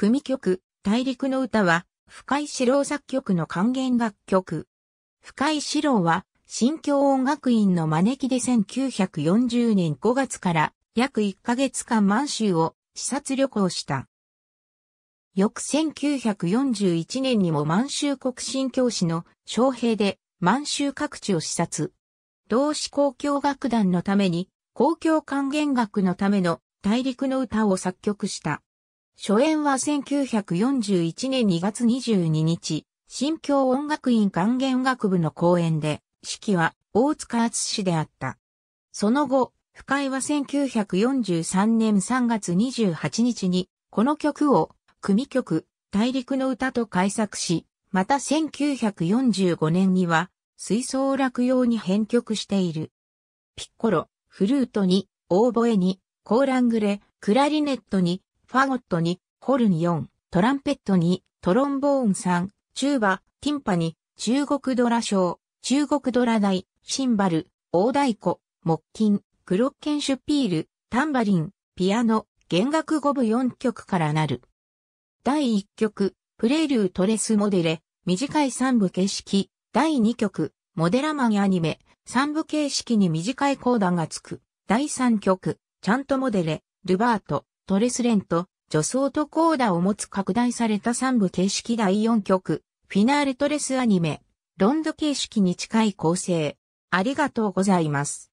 組曲、大陸の歌は、深井四郎作曲の還元楽曲。深井四郎は、新京音楽院の招きで1940年5月から約1ヶ月間満州を視察旅行した。翌1941年にも満州国新教師の招聘で満州各地を視察。同志交響楽団のために、公共管弦楽のための大陸の歌を作曲した。初演は1941年2月22日、新京音楽院管弦楽部の公演で、式は大塚厚氏であった。その後、不快は1943年3月28日に、この曲を、組曲、大陸の歌と改作し、また1945年には、水槽落用に編曲している。ピッコロ、フルートに、オーボエに、コーラングレ、クラリネットに、ファゴットに、ホルン4、トランペットに、トロンボーン3、チューバ、ティンパニ、中国ドラー、中国ドラ台、シンバル、大太鼓、木琴、クロッケンシュピール、タンバリン、ピアノ、弦楽五部4曲からなる。第1曲、プレイルートレスモデレ、短い3部形式、第2曲、モデラマンアニメ、3部形式に短いコーダがつく。第3曲、ちゃんとモデレ、ルバート、トレスレント、女装とコーダを持つ拡大された3部形式第4曲、フィナーレトレスアニメ、ロンド形式に近い構成。ありがとうございます。